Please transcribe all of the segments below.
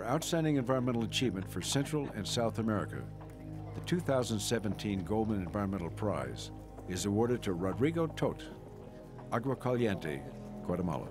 for Outstanding Environmental Achievement for Central and South America. The 2017 Goldman Environmental Prize is awarded to Rodrigo Tote, Agua Caliente, Guatemala.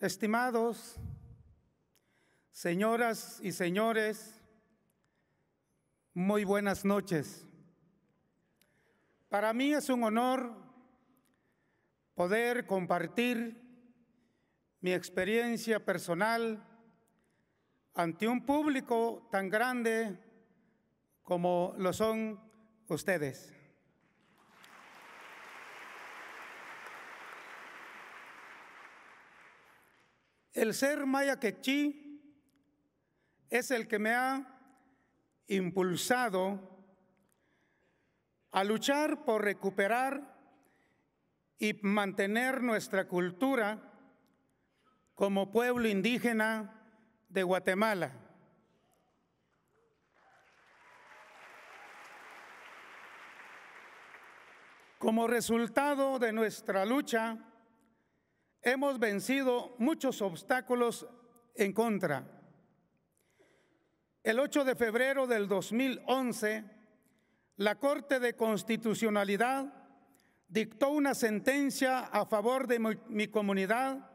Estimados, señoras y señores, muy buenas noches. Para mí es un honor poder compartir mi experiencia personal ante un público tan grande como lo son ustedes. El ser maya quechí es el que me ha impulsado a luchar por recuperar y mantener nuestra cultura como pueblo indígena de Guatemala. Como resultado de nuestra lucha, Hemos vencido muchos obstáculos en contra. El 8 de febrero del 2011, la Corte de Constitucionalidad dictó una sentencia a favor de mi comunidad,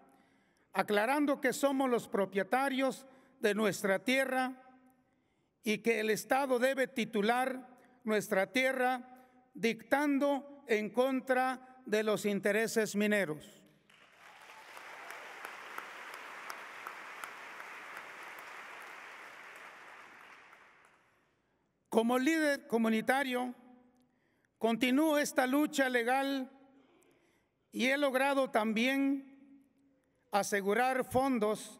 aclarando que somos los propietarios de nuestra tierra y que el Estado debe titular nuestra tierra dictando en contra de los intereses mineros. Como líder comunitario, continúo esta lucha legal y he logrado también asegurar fondos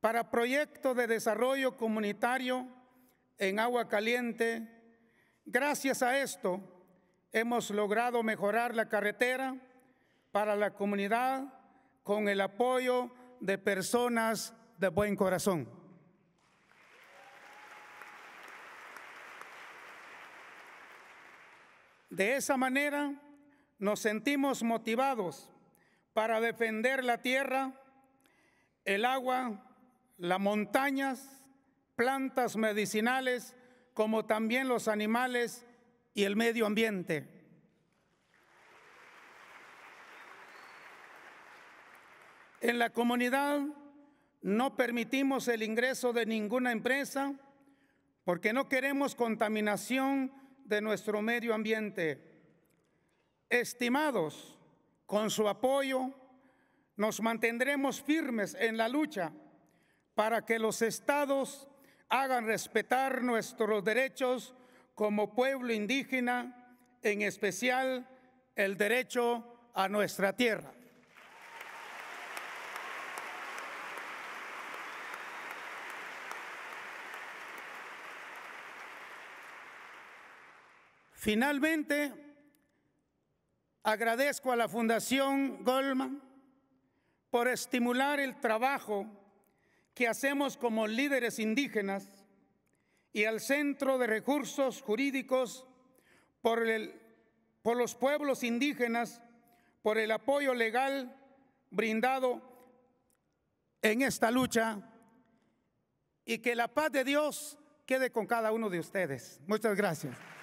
para proyectos de desarrollo comunitario en agua caliente. Gracias a esto hemos logrado mejorar la carretera para la comunidad con el apoyo de personas de buen corazón. De esa manera nos sentimos motivados para defender la tierra, el agua, las montañas, plantas medicinales, como también los animales y el medio ambiente. En la comunidad no permitimos el ingreso de ninguna empresa porque no queremos contaminación de nuestro medio ambiente. Estimados, con su apoyo nos mantendremos firmes en la lucha para que los estados hagan respetar nuestros derechos como pueblo indígena, en especial el derecho a nuestra tierra. Finalmente, agradezco a la Fundación Goldman por estimular el trabajo que hacemos como líderes indígenas y al Centro de Recursos Jurídicos por, por los pueblos indígenas por el apoyo legal brindado en esta lucha y que la paz de Dios quede con cada uno de ustedes. Muchas gracias.